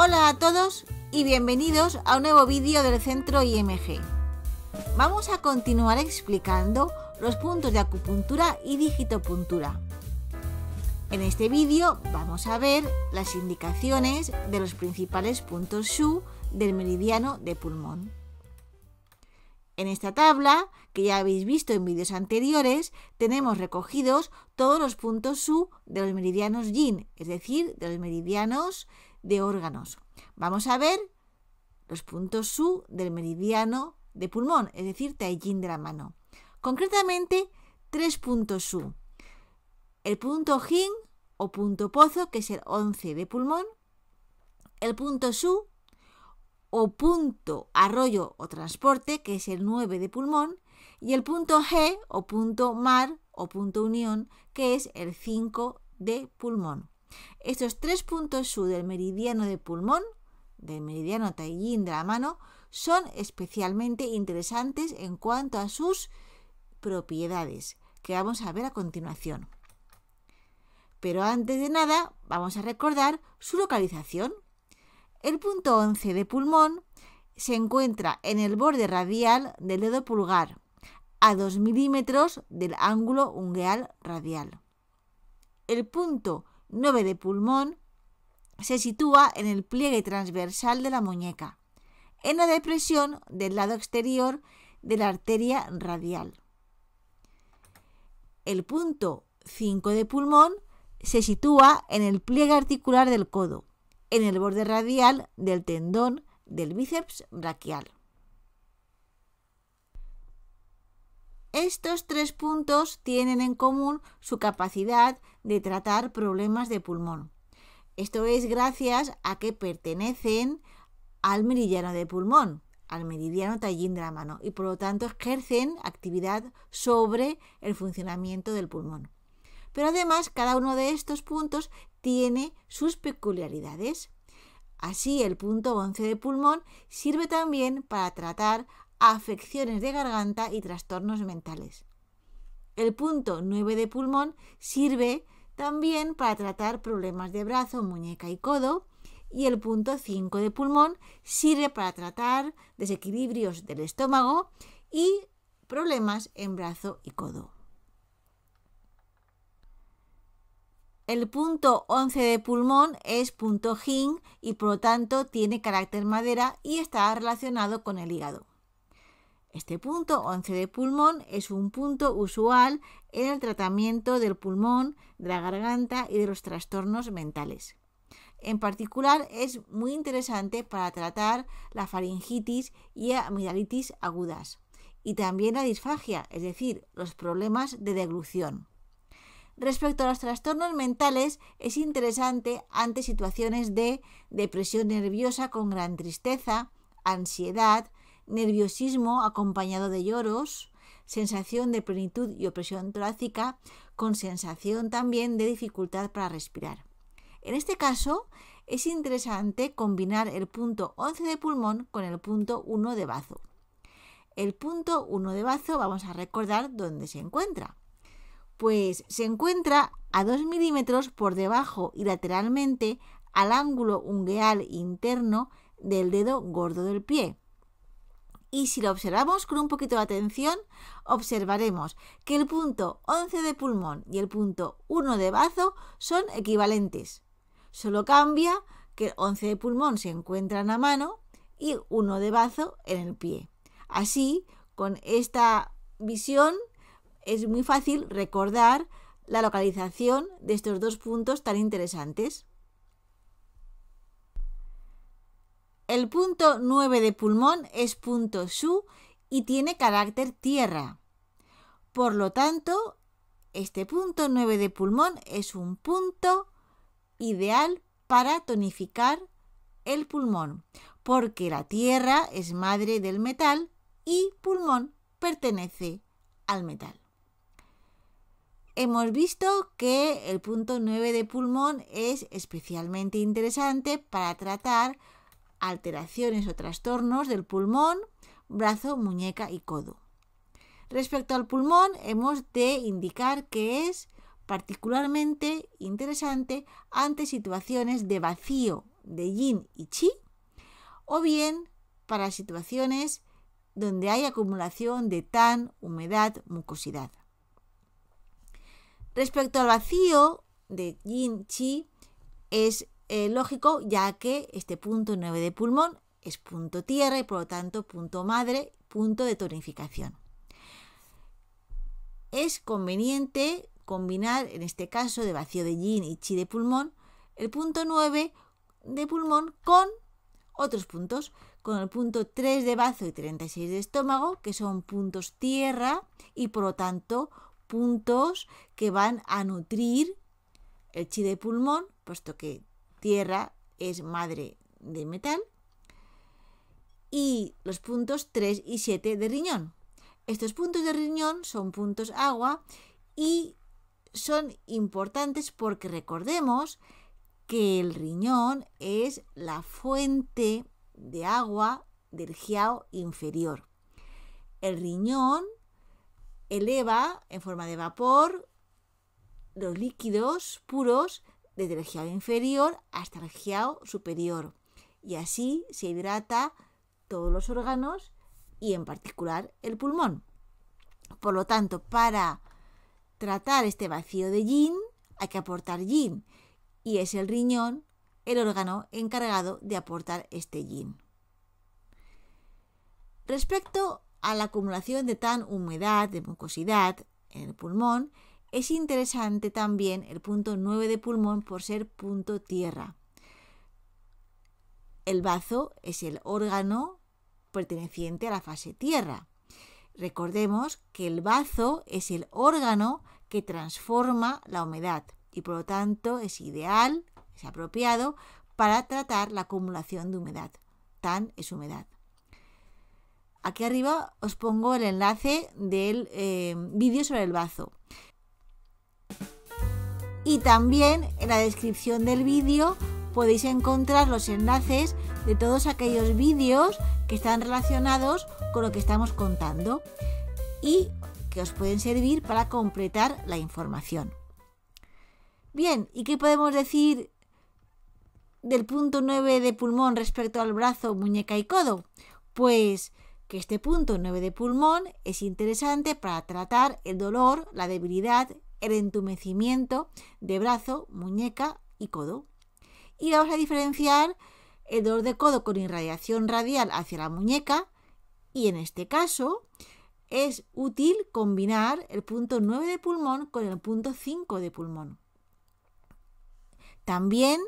Hola a todos y bienvenidos a un nuevo vídeo del Centro IMG. Vamos a continuar explicando los puntos de acupuntura y digitopuntura. En este vídeo vamos a ver las indicaciones de los principales puntos SHU del meridiano de pulmón. En esta tabla, que ya habéis visto en vídeos anteriores, tenemos recogidos todos los puntos SU de los meridianos Yin, es decir, de los meridianos de órganos. Vamos a ver los puntos SU del meridiano de pulmón, es decir, Taijin de la mano. Concretamente, tres puntos SU. El punto Jin o punto pozo, que es el 11 de pulmón. El punto SU o punto arroyo o transporte, que es el 9 de pulmón. Y el punto G o punto mar o punto unión, que es el 5 de pulmón. Estos tres puntos su del meridiano de pulmón, del meridiano Taillín de la mano, son especialmente interesantes en cuanto a sus propiedades, que vamos a ver a continuación. Pero antes de nada, vamos a recordar su localización. El punto 11 de pulmón se encuentra en el borde radial del dedo pulgar, a 2 milímetros del ángulo ungueal radial. El punto 9 de pulmón, se sitúa en el pliegue transversal de la muñeca, en la depresión del lado exterior de la arteria radial. El punto 5 de pulmón se sitúa en el pliegue articular del codo, en el borde radial del tendón del bíceps braquial. Estos tres puntos tienen en común su capacidad de tratar problemas de pulmón. Esto es gracias a que pertenecen al meridiano de pulmón, al meridiano tallín de la mano y por lo tanto ejercen actividad sobre el funcionamiento del pulmón. Pero además, cada uno de estos puntos tiene sus peculiaridades. Así, el punto 11 de pulmón sirve también para tratar afecciones de garganta y trastornos mentales. El punto 9 de pulmón sirve también para tratar problemas de brazo, muñeca y codo. Y el punto 5 de pulmón sirve para tratar desequilibrios del estómago y problemas en brazo y codo. El punto 11 de pulmón es punto jing y por lo tanto tiene carácter madera y está relacionado con el hígado. Este punto 11 de pulmón es un punto usual en el tratamiento del pulmón, de la garganta y de los trastornos mentales. En particular es muy interesante para tratar la faringitis y amigdalitis agudas y también la disfagia, es decir, los problemas de deglución. Respecto a los trastornos mentales, es interesante ante situaciones de depresión nerviosa con gran tristeza, ansiedad, nerviosismo acompañado de lloros, sensación de plenitud y opresión torácica, con sensación también de dificultad para respirar. En este caso, es interesante combinar el punto 11 de pulmón con el punto 1 de bazo. El punto 1 de bazo vamos a recordar dónde se encuentra. Pues se encuentra a 2 milímetros por debajo y lateralmente al ángulo ungueal interno del dedo gordo del pie y si lo observamos con un poquito de atención, observaremos que el punto 11 de pulmón y el punto 1 de bazo son equivalentes. Solo cambia que el 11 de pulmón se encuentra en la mano y 1 de bazo en el pie. Así, con esta visión es muy fácil recordar la localización de estos dos puntos tan interesantes. el punto 9 de pulmón es punto su y tiene carácter tierra. Por lo tanto, este punto 9 de pulmón es un punto ideal para tonificar el pulmón, porque la tierra es madre del metal y pulmón pertenece al metal. Hemos visto que el punto 9 de pulmón es especialmente interesante para tratar alteraciones o trastornos del pulmón, brazo, muñeca y codo. Respecto al pulmón, hemos de indicar que es particularmente interesante ante situaciones de vacío de yin y chi o bien para situaciones donde hay acumulación de tan, humedad, mucosidad. Respecto al vacío de yin chi, es eh, lógico, ya que este punto 9 de pulmón es punto tierra y por lo tanto punto madre, punto de tonificación. Es conveniente combinar, en este caso de vacío de yin y chi de pulmón, el punto 9 de pulmón con otros puntos, con el punto 3 de bazo y 36 de estómago, que son puntos tierra y por lo tanto puntos que van a nutrir el chi de pulmón, puesto que tierra es madre de metal, y los puntos 3 y 7 de riñón. Estos puntos de riñón son puntos agua y son importantes porque recordemos que el riñón es la fuente de agua del giao inferior. El riñón eleva en forma de vapor los líquidos puros desde el inferior hasta el giao superior. Y así se hidrata todos los órganos y en particular el pulmón. Por lo tanto, para tratar este vacío de yin hay que aportar yin y es el riñón el órgano encargado de aportar este yin. Respecto a la acumulación de tan humedad, de mucosidad en el pulmón, es interesante también el punto 9 de pulmón por ser punto tierra. El bazo es el órgano perteneciente a la fase tierra. Recordemos que el bazo es el órgano que transforma la humedad y por lo tanto es ideal, es apropiado para tratar la acumulación de humedad. Tan es humedad. Aquí arriba os pongo el enlace del eh, vídeo sobre el bazo y también en la descripción del vídeo podéis encontrar los enlaces de todos aquellos vídeos que están relacionados con lo que estamos contando y que os pueden servir para completar la información. Bien, ¿y qué podemos decir del punto 9 de pulmón respecto al brazo, muñeca y codo? Pues que este punto 9 de pulmón es interesante para tratar el dolor, la debilidad el entumecimiento de brazo, muñeca y codo. Y vamos a diferenciar el dolor de codo con irradiación radial hacia la muñeca y en este caso es útil combinar el punto 9 de pulmón con el punto 5 de pulmón. También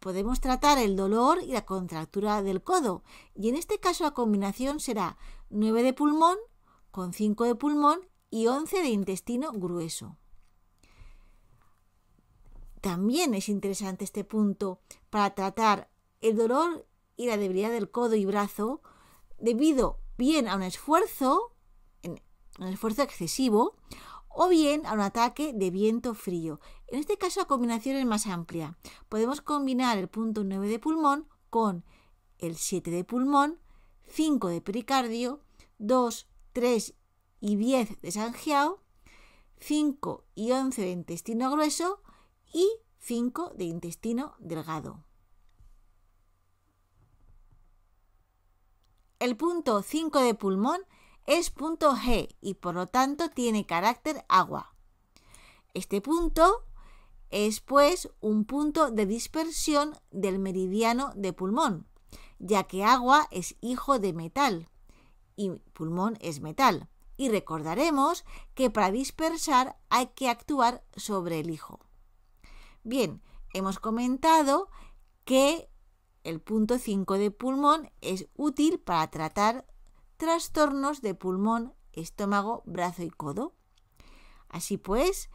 podemos tratar el dolor y la contractura del codo y en este caso la combinación será 9 de pulmón con 5 de pulmón y 11 de intestino grueso. También es interesante este punto para tratar el dolor y la debilidad del codo y brazo debido bien a un esfuerzo, un esfuerzo excesivo, o bien a un ataque de viento frío. En este caso la combinación es más amplia. Podemos combinar el punto 9 de pulmón con el 7 de pulmón, 5 de pericardio, 2, 3 y 10 de Sangiao, 5 y 11 de intestino grueso y 5 de intestino delgado. El punto 5 de pulmón es punto G y por lo tanto tiene carácter agua. Este punto es pues un punto de dispersión del meridiano de pulmón, ya que agua es hijo de metal y pulmón es metal. Y recordaremos que para dispersar hay que actuar sobre el hijo. Bien, hemos comentado que el punto 5 de pulmón es útil para tratar trastornos de pulmón, estómago, brazo y codo. Así pues,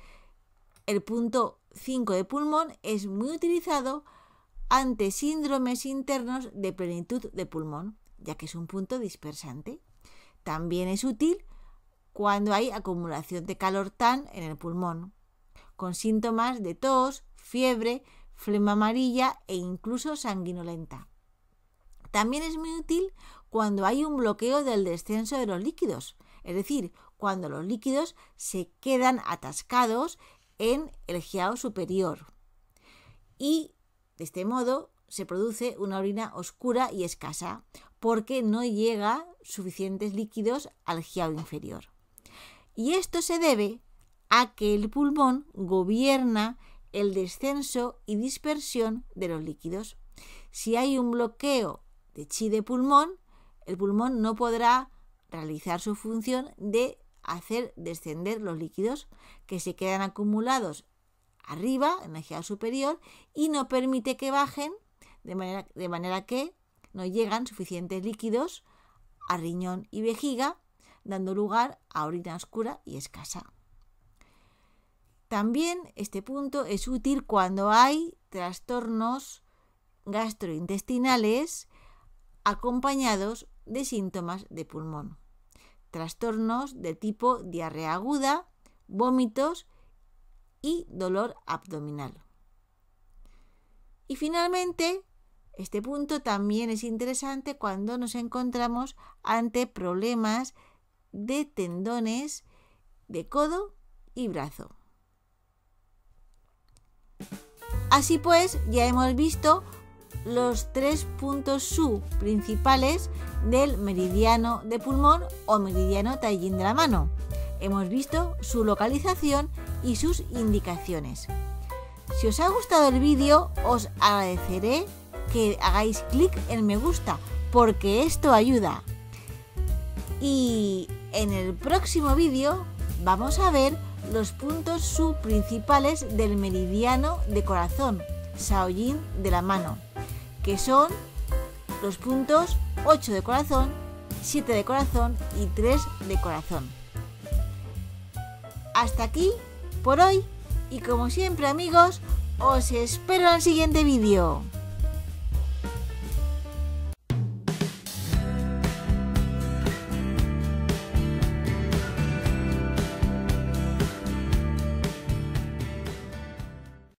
el punto 5 de pulmón es muy utilizado ante síndromes internos de plenitud de pulmón, ya que es un punto dispersante. También es útil cuando hay acumulación de calor tan en el pulmón, con síntomas de tos, fiebre, flema amarilla e incluso sanguinolenta. También es muy útil cuando hay un bloqueo del descenso de los líquidos, es decir, cuando los líquidos se quedan atascados en el geado superior. Y de este modo se produce una orina oscura y escasa porque no llega suficientes líquidos al giado inferior. Y esto se debe a que el pulmón gobierna el descenso y dispersión de los líquidos. Si hay un bloqueo de chi de pulmón, el pulmón no podrá realizar su función de hacer descender los líquidos que se quedan acumulados arriba, en la energía superior, y no permite que bajen, de manera, de manera que no llegan suficientes líquidos a riñón y vejiga, dando lugar a orina oscura y escasa. También este punto es útil cuando hay trastornos gastrointestinales acompañados de síntomas de pulmón, trastornos de tipo diarrea aguda, vómitos y dolor abdominal. Y finalmente, este punto también es interesante cuando nos encontramos ante problemas de tendones de codo y brazo. Así pues, ya hemos visto los tres puntos SU principales del meridiano de pulmón o meridiano tallín de la mano. Hemos visto su localización y sus indicaciones. Si os ha gustado el vídeo, os agradeceré que hagáis clic en me gusta, porque esto ayuda. Y en el próximo vídeo vamos a ver los puntos sub principales del meridiano de corazón, Shaoyin de la mano, que son los puntos 8 de corazón, 7 de corazón y 3 de corazón. Hasta aquí por hoy y como siempre amigos, os espero en el siguiente vídeo.